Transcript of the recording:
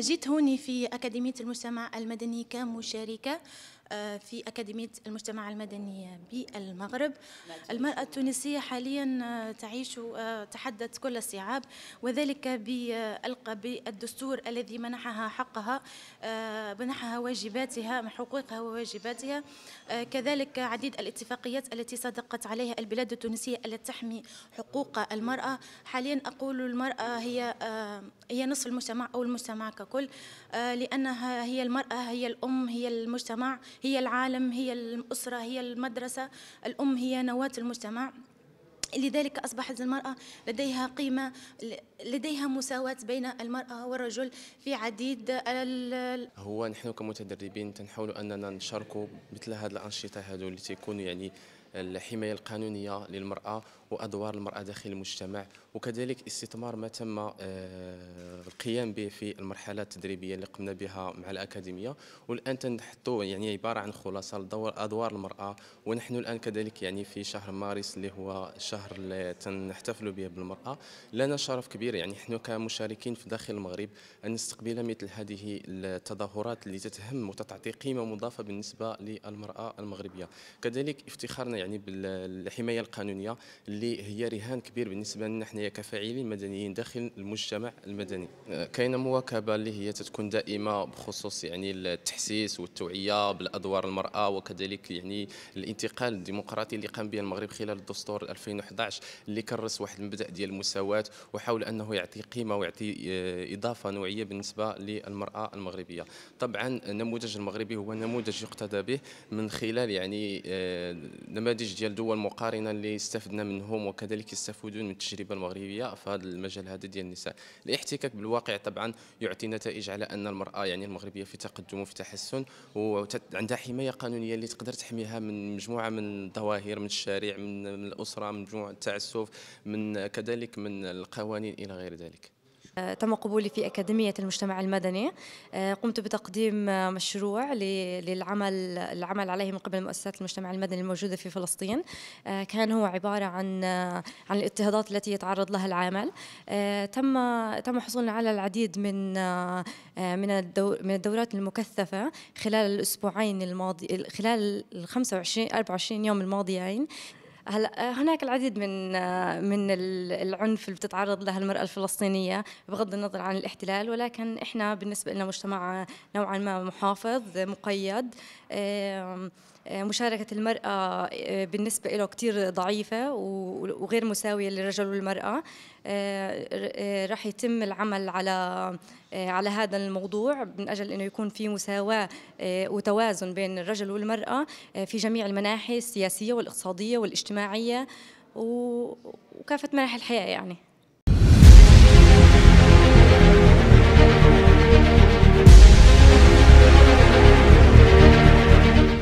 جيت هوني في أكاديمية المجتمع المدني كمشاركة آه، في أكاديمية المجتمع المدني بالمغرب نعم. المرأة التونسية حاليا آه، تعيش آه، تحدث كل الصعاب وذلك بالقى بالدستور الذي منحها حقها منحها واجباتها حقوقها وواجباتها كذلك عديد الاتفاقيات التي صدقت عليها البلاد التونسية التي تحمي حقوق المرأة حاليا أقول المرأة هي هي نصف المجتمع أو المجتمع ككل لأنها هي المرأة هي الأم هي المجتمع هي العالم هي الأسرة هي المدرسة الأم هي نواة المجتمع لذلك أصبحت المرأة لديها قيمة لديها مساواة بين المرأة والرجل في عديد هو نحن كمتدربين تنحاول أننا نشاركوا مثل هذه الأنشطة هذو اللي تكون يعني الحماية القانونية للمرأة وادوار المراه داخل المجتمع وكذلك استثمار ما تم آه، القيام به في المرحله التدريبيه اللي قمنا بها مع الاكاديميه والان تنحطوا يعني عباره عن خلاصه لدور ادوار المراه ونحن الان كذلك يعني في شهر مارس اللي هو الشهر اللي تنحتفل به بالمراه لنا شرف كبير يعني نحن كمشاركين في داخل المغرب ان نستقبل مثل هذه التظاهرات اللي تتهم وتعطي قيمه مضافه بالنسبه للمراه المغربيه كذلك افتخارنا يعني بالحمايه القانونيه اللي اللي هي رهان كبير بالنسبه لنا حنايا كفاعلين مدنيين داخل المجتمع المدني آه، كاينه مواكبه اللي هي تتكون دائمه بخصوص يعني التحسيس والتوعيه بالادوار المراه وكذلك يعني الانتقال الديمقراطي اللي قام به المغرب خلال الدستور 2011 اللي كرس واحد المبدا ديال المساواه وحاول انه يعطي قيمه ويعطي آه، اضافه نوعيه بالنسبه للمراه المغربيه طبعا النموذج المغربي هو نموذج يقتدى به من خلال يعني آه، نماذج ديال دول مقارنه اللي استفدنا منه هم وكذلك يستفيدون من التجربه المغربيه في هذا المجال هذا ديال النساء الاحتكاك بالواقع طبعا يعطي نتائج على ان المراه يعني المغربيه في تقدم وفي تحسن وعندها حمايه قانونيه اللي تقدر تحميها من مجموعه من الظواهر من الشارع من الاسره من مجموعه التعسف من كذلك من القوانين الى غير ذلك آه، تم قبولي في أكاديمية المجتمع المدني آه، قمت بتقديم آه، مشروع للعمل العمل عليه من قبل مؤسسات المجتمع المدني الموجودة في فلسطين كان هو عبارة عن عن الاضطهادات التي يتعرض لها العامل تم تم حصولنا على العديد من من من الدورات المكثفة خلال الأسبوعين الماضي خلال ال 25 24 يوم الماضيين هلا آه، هناك العديد من آه، من العنف اللي بتتعرض له المراه الفلسطينيه بغض النظر عن الاحتلال ولكن احنا بالنسبه لنا مجتمع آه، نوعا ما محافظ مقيد مشاركة المرأة بالنسبة له كتير ضعيفة وغير مساوية للرجل والمرأة آه، آه، رح يتم العمل على آه، على هذا الموضوع من اجل انه يكون في مساواه وتوازن بين الرجل والمراه في جميع المناحي السياسيه والاقتصاديه والاجتماعيه وكافه مناحي الحياه يعني